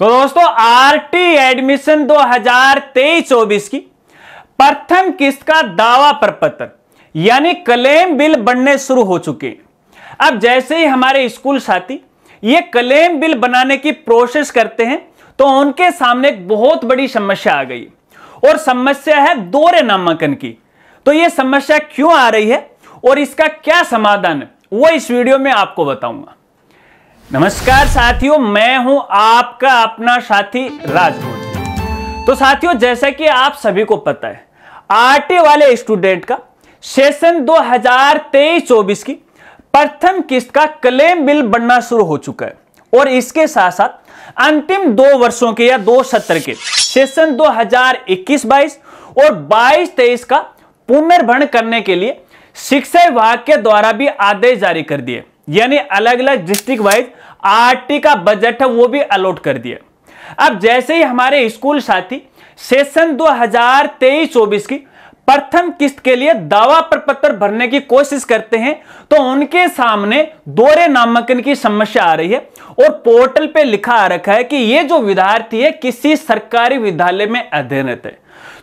तो दोस्तों RT admission 2023-24 की प्रथम किस्त का दावा प्रपत्र यानी क्लेम बिल बनने शुरू हो चुके हैं अब जैसे ही हमारे स्कूल साथी ये क्लेम बिल बनाने की प्रोसेस करते हैं तो उनके सामने एक बहुत बड़ी समस्या आ गई और समस्या है दोहरे नामांकन की तो ये समस्या क्यों आ रही है और इसका क्या समाधान है वो इस वीडियो में आपको बताऊंगा नमस्कार साथियों मैं हूं आपका अपना साथी राजभोज तो साथियों जैसा कि आप सभी को पता है आटे वाले स्टूडेंट का सेशन 2023-24 की प्रथम किस्त का क्लेम बिल बनना शुरू हो चुका है और इसके साथ साथ अंतिम दो वर्षों के या दो सत्र के सेशन 2021-22 और 22-23 का पुनर्भरण करने के लिए शिक्षा विभाग के द्वारा भी आदेश जारी कर दिए यानी अलग अलग डिस्ट्रिक्ट वाइज आरटी का बजट है वो भी अलॉट कर दिया अब जैसे ही हमारे स्कूल साथी सेशन 2023 हजार की प्रथम किस्त के लिए दावा प्रपत्र भरने की कोशिश करते हैं तो उनके सामने दोहरे नामांकन की समस्या आ रही है और पोर्टल पे लिखा आ रखा है कि ये जो विद्यार्थी है किसी सरकारी विद्यालय में अध्ययनरत है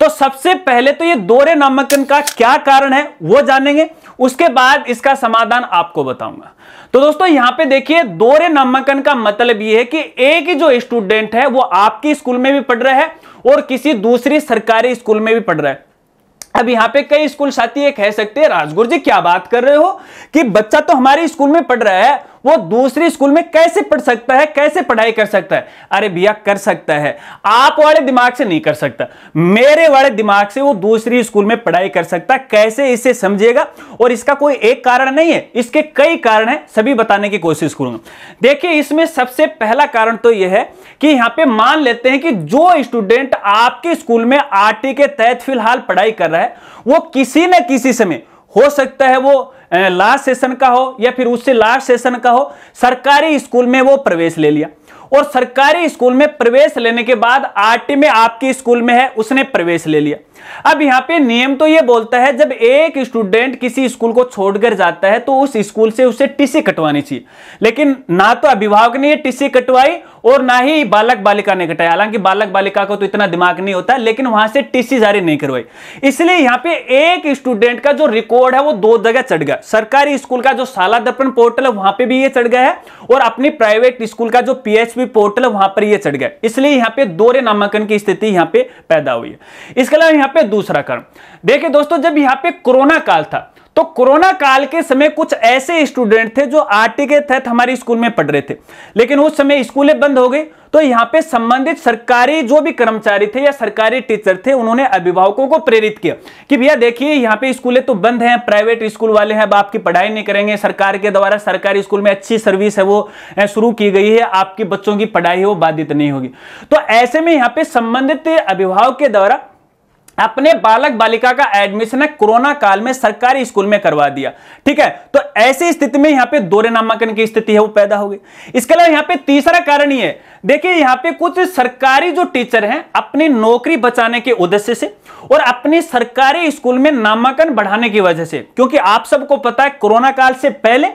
तो सबसे पहले तो ये दोहरे नामांकन का क्या कारण है वो जानेंगे उसके बाद इसका समाधान आपको बताऊंगा तो दोस्तों यहां पे देखिए दोहरे नामांकन का मतलब यह है कि एक ही जो स्टूडेंट है वो आपके स्कूल में भी पढ़ रहा है और किसी दूसरी सरकारी स्कूल में भी पढ़ रहा है अब यहां पे कई स्कूल साथी ये कह सकते हैं राजगुरु जी क्या बात कर रहे हो कि बच्चा तो हमारे स्कूल में पढ़ रहा है वो दूसरे स्कूल में कैसे पढ़ सकता है कैसे पढ़ाई कर सकता है अरे भैया कर सकता है आप वाले दिमाग से नहीं कर सकता मेरे वाले दिमाग से वो दूसरी स्कूल में पढ़ाई कर सकता कैसे इसे समझेगा और इसका कोई एक कारण नहीं है इसके कई कारण है सभी बताने की कोशिश करूंगा देखिए इसमें सबसे पहला कारण तो यह है कि यहां पर मान लेते हैं कि जो स्टूडेंट आपके स्कूल में आर के तहत फिलहाल पढ़ाई कर रहा है वो किसी न किसी समय हो सकता है वो लास्ट सेशन का हो या फिर उससे लास्ट सेशन का हो सरकारी स्कूल में वो प्रवेश ले लिया और सरकारी स्कूल में प्रवेश लेने के बाद आरटी में आपके स्कूल में है उसने प्रवेश ले लिया अब यहां पे नियम तो ये बोलता है जब एक स्टूडेंट किसी स्कूल को छोड़कर जाता है तो उस स्कूल से उसे टीसी कटवानी चाहिए लेकिन ना तो अभिभावक ने टीसी कटवाई और ना ही बालक बालिका ने कटाया हालांकि बालक बालिका को तो इतना दिमाग नहीं होता लेकिन वहां से टीसी जारी नहीं करवाई इसलिए यहाँ पे एक स्टूडेंट का जो रिकॉर्ड है वो दो जगह चढ़ गया सरकारी स्कूल का जो शाला दर्पण पोर्टल है वहां पर भी यह चढ़ गया है और अपनी प्राइवेट स्कूल का जो पीएचपी भी पोर्टल वहां पर ये चढ़ गया इसलिए यहां पे दोरे नामांकन की स्थिति यहां पे पैदा हुई है इसके अलावा यहां पे दूसरा कारण देखिए दोस्तों जब यहां पे कोरोना काल था तो कोरोना काल के समय कुछ ऐसे स्टूडेंट थे जो आरटी के तहत हमारे स्कूल में पढ़ रहे थे लेकिन उस समय स्कूलें बंद हो गई तो यहाँ पे संबंधित सरकारी जो भी कर्मचारी थे या सरकारी टीचर थे उन्होंने अभिभावकों को प्रेरित किया कि भैया देखिए यहाँ पे स्कूलें तो बंद हैं प्राइवेट स्कूल वाले हैं अब आपकी पढ़ाई नहीं करेंगे सरकार के द्वारा सरकारी स्कूल में अच्छी सर्विस है वो शुरू की गई है आपके बच्चों की पढ़ाई है वो बाधित नहीं होगी तो ऐसे में यहाँ पे संबंधित अभिभावक के द्वारा अपने बालक बालिका का एडमिशन कोरोना काल में सरकारी स्कूल में करवा दिया ठीक है तो ऐसी स्थिति में यहां पे दोहरे नामांकन की स्थिति है वो पैदा हो गई इसके अलावा यहां पे तीसरा कारण ये देखिए यहां पे कुछ सरकारी जो टीचर हैं अपनी नौकरी बचाने के उद्देश्य से और अपने सरकारी स्कूल में नामांकन बढ़ाने की वजह से क्योंकि आप सबको पता है कोरोना काल से पहले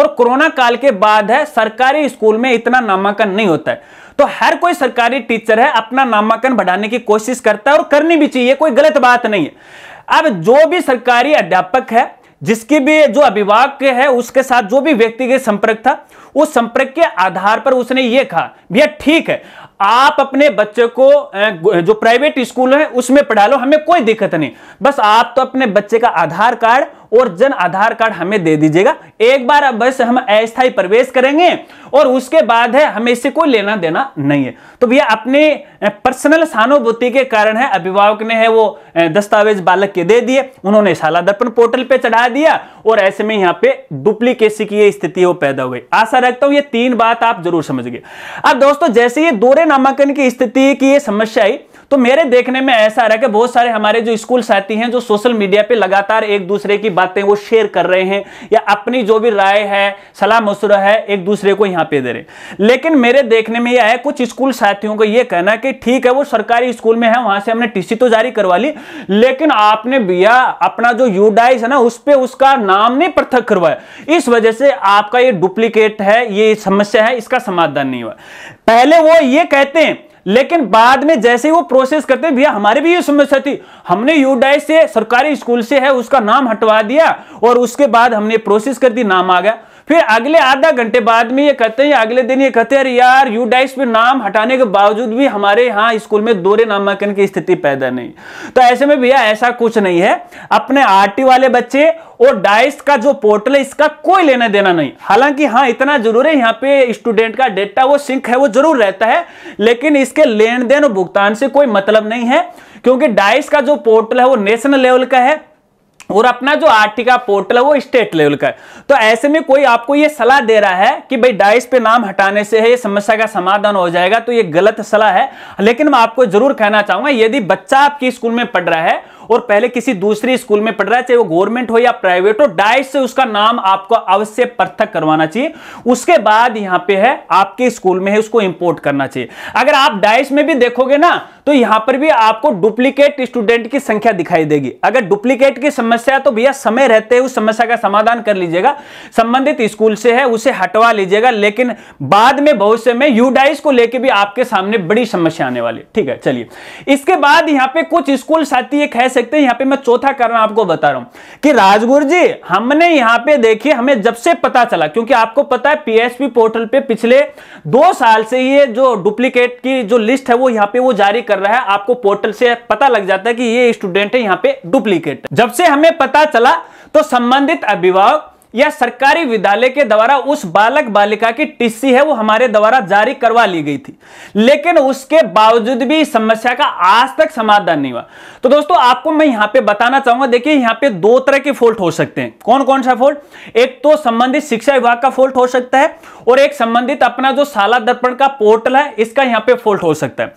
और कोरोना काल के बाद है सरकारी स्कूल में इतना नामांकन नहीं होता है तो हर कोई सरकारी टीचर है अपना नामांकन बढ़ाने की कोशिश करता है और करनी भी चाहिए कोई गलत बात नहीं है अब जो भी सरकारी अध्यापक है जिसकी भी जो अभिभावक है उसके साथ जो भी व्यक्ति के संपर्क था उस संपर्क के आधार पर उसने ये कहा भैया ठीक है आप अपने बच्चे को जो प्राइवेट स्कूल है उसमें पढ़ा लो हमें कोई दिक्कत नहीं बस आप तो अपने बच्चे का आधार कार्ड और जन आधार कार्ड हमें दे दीजिएगा एक बार अब बस हम अस्थायी प्रवेश करेंगे और उसके बाद है हमें इससे कोई लेना देना नहीं है तो भैया अपने पर्सनल सहानुभूति के कारण है अभिभावक ने है वो दस्तावेज बालक के दे दिए उन्होंने शाला दर्पण पोर्टल पे चढ़ा दिया और ऐसे में यहाँ पे डुप्लीकेसी की स्थिति वो पैदा हो गई आशा रखता हूं ये तीन बात आप जरूर समझ गए अब दोस्तों जैसे ये दोरे नामांकन की स्थिति की ये समस्या आई तो मेरे देखने में ऐसा रहा कि बहुत सारे हमारे जो स्कूल साथी हैं जो सोशल मीडिया पे लगातार एक दूसरे की बातें वो शेयर कर रहे हैं या अपनी जो भी राय है सलाह मशुरा है एक दूसरे को यहाँ पे दे रहे लेकिन मेरे देखने में यह है कुछ स्कूल साथियों का ये कहना कि ठीक है वो सरकारी स्कूल में है वहां से हमने टीसी तो जारी करवा ली लेकिन आपने भैया अपना जो यूडाइस है ना उस पर उसका नाम नहीं पृथक करवाया इस वजह से आपका ये डुप्लीकेट है ये समस्या है इसका समाधान नहीं हुआ पहले वो ये कहते हैं लेकिन बाद में जैसे ही वो प्रोसेस करते भैया हमारे भी ये समस्या थी हमने यूडाई से सरकारी स्कूल से है उसका नाम हटवा दिया और उसके बाद हमने प्रोसेस कर दी नाम आ गया फिर अगले आधा घंटे बाद में ये कहते हैं अगले दिन ये कहते हैं यार यू डाइस में नाम हटाने के बावजूद भी हमारे यहाँ स्कूल में दोहरे नामांकन की स्थिति पैदा नहीं तो ऐसे में भैया ऐसा कुछ नहीं है अपने आर वाले बच्चे और डाइस का जो पोर्टल है इसका कोई लेना देना नहीं हालांकि हाँ इतना जरूर है यहाँ पे स्टूडेंट का डेटा वो सिंक है वो जरूर रहता है लेकिन इसके लेन देन और भुगतान से कोई मतलब नहीं है क्योंकि डाइस का जो पोर्टल है वो नेशनल लेवल का है और अपना जो आर्टिका का पोर्टल है वो स्टेट लेवल का है तो ऐसे में कोई आपको ये सलाह दे रहा है कि भाई डाइस पे नाम हटाने से है ये समस्या का समाधान हो जाएगा तो ये गलत सलाह है लेकिन मैं आपको जरूर कहना चाहूंगा यदि बच्चा आपके स्कूल में पढ़ रहा है और पहले किसी दूसरे स्कूल में पढ़ रहा है चाहे वो गवर्नमेंट हो या प्राइवेट हो डाइट से उसका नाम आपको अवश्य पृथक करवाना चाहिए उसके बाद यहां पे है आपके स्कूल में है उसको इंपोर्ट करना चाहिए अगर आप डाइस में भी देखोगे ना तो यहां पर भी आपको डुप्लीकेट स्टूडेंट की संख्या दिखाई देगी अगर डुप्लीकेट की समस्या है तो भैया समय रहते उस समस्या का समाधान कर लीजिएगा संबंधित स्कूल से है उसे हटवा लीजिएगा लेकिन बाद में भविष्य में यूडाइस को लेकर भी आपके सामने बड़ी समस्या आने वाली ठीक है चलिए इसके बाद यहाँ पे कुछ स्कूल साथी एक ऐसे सकते हैं यहाँ पे मैं चौथा कारण आपको बता रहा हूं कि राजगुरु जी हमने यहाँ पे देखिए हमें जब से पता चला क्योंकि आपको पता है पीएसपी पोर्टल पे पिछले दो साल से ये जो डुप्लीकेट की जो लिस्ट है वो यहाँ पे वो जारी कर रहा है आपको पोर्टल से पता लग जाता है कि ये स्टूडेंट है यहाँ पे डुप्लीकेट जब से हमें पता चला तो संबंधित अभिभावक या सरकारी विद्यालय के द्वारा उस बालक बालिका की टीसी है वो हमारे द्वारा जारी करवा ली गई थी लेकिन उसके बावजूद भी इस समस्या का आज तक समाधान नहीं हुआ तो दोस्तों आपको मैं यहां पे बताना चाहूंगा देखिए यहां पे दो तरह के फॉल्ट हो सकते हैं कौन कौन सा फॉल्ट एक तो संबंधित शिक्षा विभाग का फॉल्ट हो सकता है और एक संबंधित अपना जो शाला दर्पण का पोर्टल है इसका यहां पर फॉल्ट हो सकता है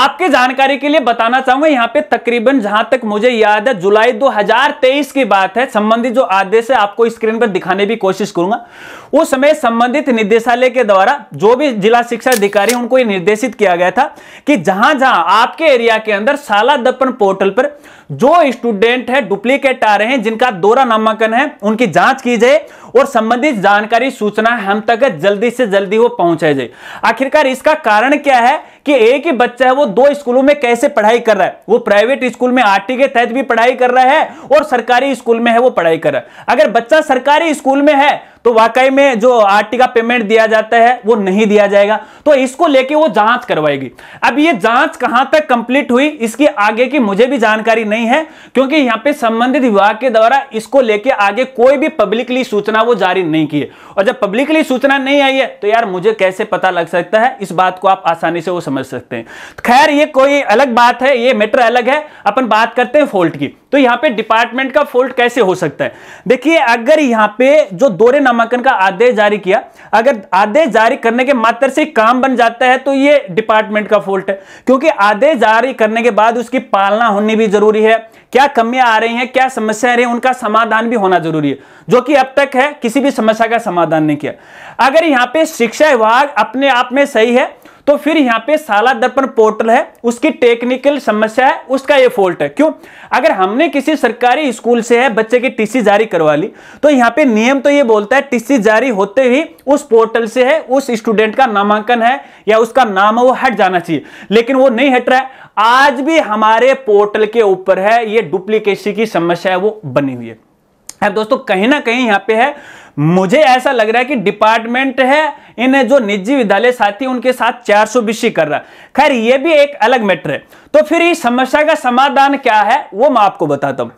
आपके जानकारी के लिए बताना चाहूंगा यहां पर तकरीबन जहां तक मुझे याद है जुलाई दो की बात है संबंधित जो आदेश है आपको स्क्रीन पर दिखाने की कोशिश करूंगा उस समय संबंधित निदेशालय के द्वारा जो भी जिला शिक्षा अधिकारी उनको ये निर्देशित किया गया था कि जहां जहां आपके एरिया के अंदर शाला दर्पण पोर्टल पर जो स्टूडेंट है डुप्लीकेट आ रहे हैं जिनका दोरा नामांकन है उनकी जांच की जाए और संबंधित जानकारी सूचना हम तक जल्दी से जल्दी वो पहुंचाई जाए आखिरकार इसका कारण क्या है कि एक ही बच्चा है वो दो स्कूलों में कैसे पढ़ाई कर रहा है वो प्राइवेट स्कूल में आरटी के तहत भी पढ़ाई कर रहा है और सरकारी स्कूल में है वो पढ़ाई कर रहा है अगर बच्चा सरकारी स्कूल में है तो वाकई में जो आरटी का पेमेंट दिया जाता है वो नहीं दिया जाएगा तो इसको लेके वो जांच करवाएगी अब ये जांच कहां तक कंप्लीट हुई इसकी आगे की मुझे भी जानकारी नहीं है क्योंकि यहां पे संबंधित विभाग के द्वारा इसको लेके आगे कोई भी पब्लिकली सूचना वो जारी नहीं की है और जब पब्लिकली सूचना नहीं आई है तो यार मुझे कैसे पता लग सकता है इस बात को आप आसानी से वो समझ सकते हैं खैर ये कोई अलग बात है ये मैटर अलग है अपन बात करते हैं फॉल्ट की तो यहां पे डिपार्टमेंट का फोल्ट कैसे हो सकता है देखिए अगर यहां पे जो दौरे नामांकन का आदेश जारी किया अगर आदेश जारी करने के मात्र से काम बन जाता है तो ये डिपार्टमेंट का फोल्ट है क्योंकि आदेश जारी करने के बाद उसकी पालना होनी भी जरूरी है क्या कमियां आ रही हैं क्या समस्याएं रही है उनका समाधान भी होना जरूरी है जो कि अब तक है किसी भी समस्या का समाधान नहीं किया अगर यहां पे शिक्षा विभाग अपने आप में सही है तो फिर यहां पे साला दर्पण पोर्टल है उसकी टेक्निकल समस्या है उसका ये फॉल्ट है क्यों अगर हमने किसी सरकारी स्कूल से है बच्चे की टीसी जारी करवा ली तो यहां पे नियम तो ये बोलता है टीसी जारी होते ही उस पोर्टल से है उस स्टूडेंट का नामांकन है या उसका नाम वो हट जाना चाहिए लेकिन वो नहीं हट रहा है आज भी हमारे पोर्टल के ऊपर है ये डुप्लीकेसी की समस्या है वो बनी हुई है अब दोस्तों कहीं ना कहीं यहां पे है मुझे ऐसा लग रहा है कि डिपार्टमेंट है इन जो निजी विद्यालय साथी उनके साथ चार सौ कर रहा खैर ये भी एक अलग मैटर है तो फिर इस समस्या का समाधान क्या है वो मैं आपको बताता हूं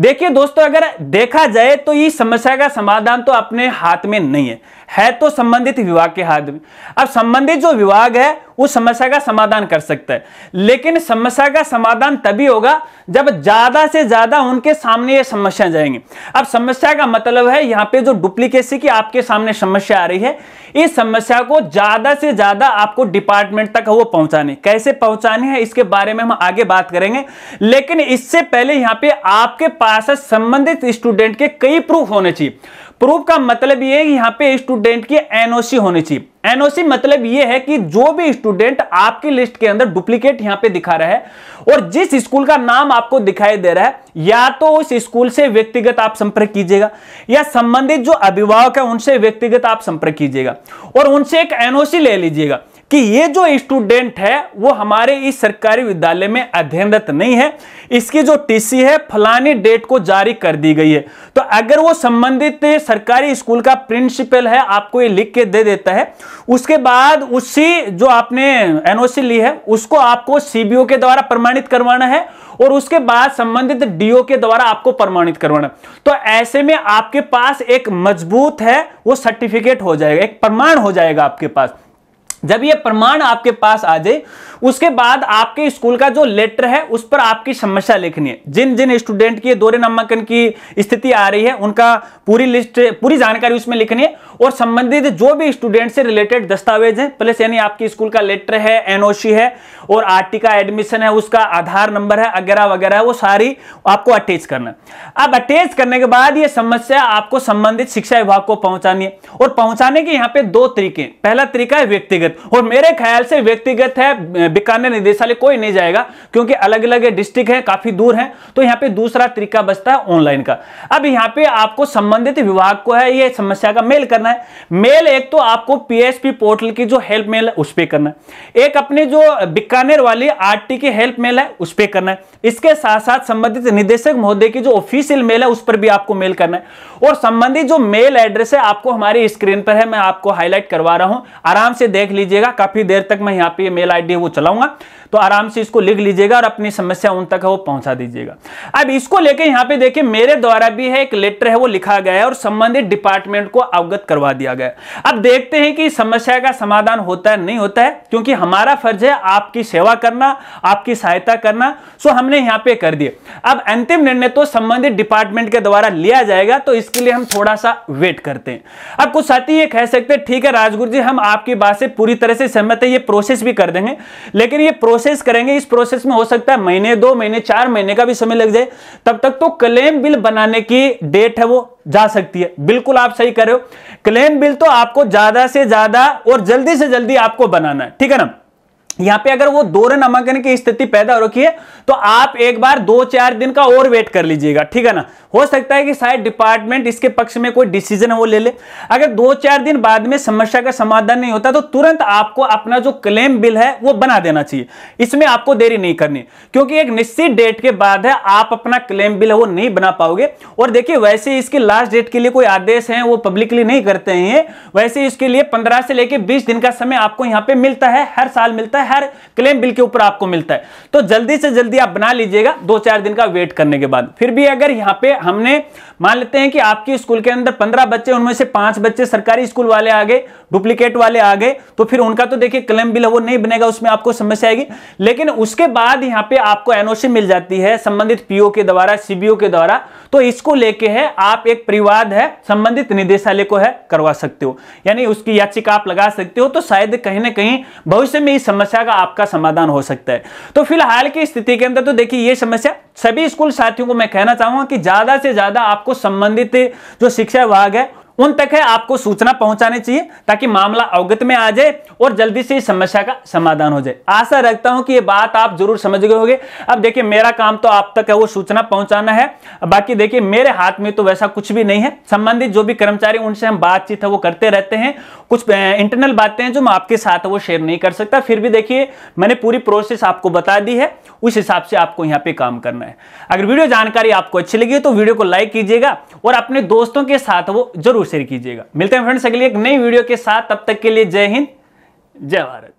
देखिए दोस्तों अगर देखा जाए तो ये समस्या का समाधान तो अपने हाथ में नहीं है है तो संबंधित विभाग के हाथ में अब संबंधित जो विभाग है वो समस्या का समाधान कर सकता है लेकिन समस्या का समाधान तभी होगा जब ज्यादा से ज्यादा उनके सामने ये समस्या जाएंगी अब समस्या का मतलब है यहाँ पे जो डुप्लीकेसी की आपके सामने समस्या आ रही है इस समस्या को ज्यादा से ज्यादा आपको डिपार्टमेंट तक वो पहुंचाने कैसे पहुंचाने हैं इसके बारे में हम आगे बात करेंगे लेकिन इससे पहले यहां पे आपके पास संबंधित स्टूडेंट के कई प्रूफ होने चाहिए प्रूफ का मतलब ये है यहाँ पे स्टूडेंट की एनओसी होनी चाहिए एनओसी मतलब यह है कि जो भी स्टूडेंट आपकी लिस्ट के अंदर डुप्लीकेट यहां पे दिखा रहा है और जिस स्कूल का नाम आपको दिखाई दे रहा है या तो उस स्कूल से व्यक्तिगत आप संपर्क कीजिएगा या संबंधित जो अभिभावक है उनसे व्यक्तिगत आप संपर्क कीजिएगा और उनसे एक एनओसी ले लीजिएगा कि ये जो स्टूडेंट है वो हमारे इस सरकारी विद्यालय में अध्ययनरत नहीं है इसकी जो टीसी है फलानी डेट को जारी कर दी गई है तो अगर वो संबंधित सरकारी स्कूल का प्रिंसिपल है आपको ये लिख के दे देता है उसके बाद उसी जो आपने एनओसी ली है उसको आपको सीबीओ के द्वारा प्रमाणित करवाना है और उसके बाद संबंधित डीओ के द्वारा आपको प्रमाणित करवाना तो ऐसे में आपके पास एक मजबूत है वो सर्टिफिकेट हो जाएगा एक प्रमाण हो जाएगा आपके पास जब ये प्रमाण आपके पास आ जाए उसके बाद आपके स्कूल का जो लेटर है उस पर आपकी समस्या लिखनी है जिन जिन स्टूडेंट की दोहरे नामांकन की स्थिति आ रही है उनका पूरी लिस्ट पूरी जानकारी उसमें लिखनी है और संबंधित जो भी स्टूडेंट से रिलेटेड दस्तावेज है प्लस यानी आपके स्कूल का लेटर है एनओसी है और आरटी का एडमिशन है उसका आधार नंबर है वगैरह वगैरह वो सारी आपको अटैच करना अब अटैच करने के बाद ये समस्या आपको संबंधित शिक्षा विभाग को पहुंचानी है और पहुंचाने के यहाँ पे दो तरीके पहला तरीका है व्यक्तिगत सिर्फ और मेरे ख्याल से व्यक्तिगत है बीकानेर निदेशालय कोई नहीं जाएगा क्योंकि अलग अलग डिस्ट्रिक्ट है काफी दूर है तो यहाँ पे दूसरा तरीका बचता है ऑनलाइन का अब यहाँ पे आपको संबंधित विभाग को है ये समस्या का मेल करना है मेल एक तो आपको पीएसपी पोर्टल की जो हेल्प मेल है उस पर करना है एक अपने जो बीकानेर वाली आर की हेल्प मेल है उस पर करना है इसके साथ साथ संबंधित निदेशक महोदय की जो ऑफिशियल मेल है उस पर भी आपको मेल करना है और संबंधित जो मेल एड्रेस है आपको हमारी स्क्रीन पर है मैं आपको हाईलाइट करवा रहा हूं आराम से देख लीजिएगा काफी देर तक मैं यहाँ पे मेल आईडी वो चलाऊंगा तो आराम से इसको लिख लीजिएगा और अपनी समस्या उन तक वो पहुंचा दीजिएगा अब इसको लेकर यहाँ पे देखिए मेरे द्वारा भी है एक लेटर है वो लिखा गया है और संबंधित डिपार्टमेंट को अवगत करवा दिया गया अब देखते हैं कि समस्या का समाधान होता है नहीं होता है क्योंकि हमारा फर्ज है आपकी सेवा करना आपकी सहायता करना सो हमने यहाँ पे कर दिया अब अंतिम निर्णय तो संबंधित डिपार्टमेंट के द्वारा लिया जाएगा तो इसके लिए हम थोड़ा सा वेट करते हैं अब कुछ साथी ये कह सकते हैं ठीक है राजगुरु जी हम आपकी बात से पूरी तरह से सहमत है ये प्रोसेस भी कर देंगे लेकिन ये प्रोसेस प्रोसेस करेंगे इस प्रोसेस में हो सकता है महीने दो महीने चार महीने का भी समय लग जाए तब तक तो क्लेम बिल बनाने की डेट है वो जा सकती है बिल्कुल आप सही कर रहे हो क्लेम बिल तो आपको ज्यादा से ज्यादा और जल्दी से जल्दी आपको बनाना है ठीक है ना यहां पे अगर वो दो नामांकन की स्थिति पैदा हो रखी है तो आप एक बार दो चार दिन का और वेट कर लीजिएगा ठीक है ना हो सकता है कि शायद डिपार्टमेंट इसके पक्ष में कोई डिसीजन वो ले ले अगर दो चार दिन बाद में समस्या का समाधान नहीं होता तो तुरंत आपको अपना जो क्लेम बिल है वो बना देना चाहिए इसमें आपको देरी नहीं करनी क्योंकि एक निश्चित डेट के बाद है आप अपना क्लेम बिल है वो नहीं बना पाओगे और देखिए वैसे इसकी लास्ट डेट के लिए कोई आदेश है वो पब्लिकली नहीं करते हैं वैसे इसके लिए पंद्रह से लेकर बीस दिन का समय आपको यहाँ पे मिलता है हर साल मिलता है हर क्लेम बिल के ऊपर आपको मिलता है तो जल्दी से जल्दी आप बना लीजिएगा दो चार दिन का वेट करने के बाद फिर भी अगर यहाँ पे हमने मान लेते हैं कि आपके स्कूल के अंदर पंद्रह बच्चे उनमें से पांच बच्चे सरकारी स्कूल वाले आ गए डुप्लीकेट वाले आ गए तो फिर उनका तो देखिए क्लेम बिल वो नहीं बनेगा उसमें आपको समस्या आएगी लेकिन उसके बाद यहाँ पे आपको एनओसी मिल जाती है संबंधित पीओ के द्वारा सीबीओ के द्वारा तो इसको लेके है आप एक परिवाद है संबंधित निदेशालय को है करवा सकते हो यानी उसकी याचिका आप लगा सकते हो तो शायद कहीं ना कहीं भविष्य में इस समस्या समस्या का आपका समाधान हो सकता है तो फिलहाल की स्थिति के अंदर तो देखिए ये समस्या सभी स्कूल साथियों को मैं कहना चाहूंगा कि ज्यादा से ज्यादा आपको संबंधित जो शिक्षा विभाग है उन तक है आपको सूचना पहुंचानी चाहिए ताकि मामला अवगत में आ जाए और जल्दी से इस समस्या का समाधान हो जाए आशा रखता हूं कि ये बात आप जरूर समझ गए होंगे अब देखिए मेरा काम तो आप तक है वो सूचना पहुंचाना है बाकी देखिए मेरे हाथ में तो वैसा कुछ भी नहीं है संबंधित जो भी कर्मचारी उनसे हम बातचीत है वो करते रहते हैं कुछ इंटरनल बातें हैं जो मैं आपके साथ वो शेयर नहीं कर सकता फिर भी देखिए मैंने पूरी प्रोसेस आपको बता दी है उस हिसाब से आपको यहाँ पे काम करना है अगर वीडियो जानकारी आपको अच्छी लगी तो वीडियो को लाइक कीजिएगा और अपने दोस्तों के साथ वो जरूर शेयर कीजिएगा मिलते हैं फ्रेंड्स अगली एक नई वीडियो के साथ तब तक के लिए जय हिंद जय भारत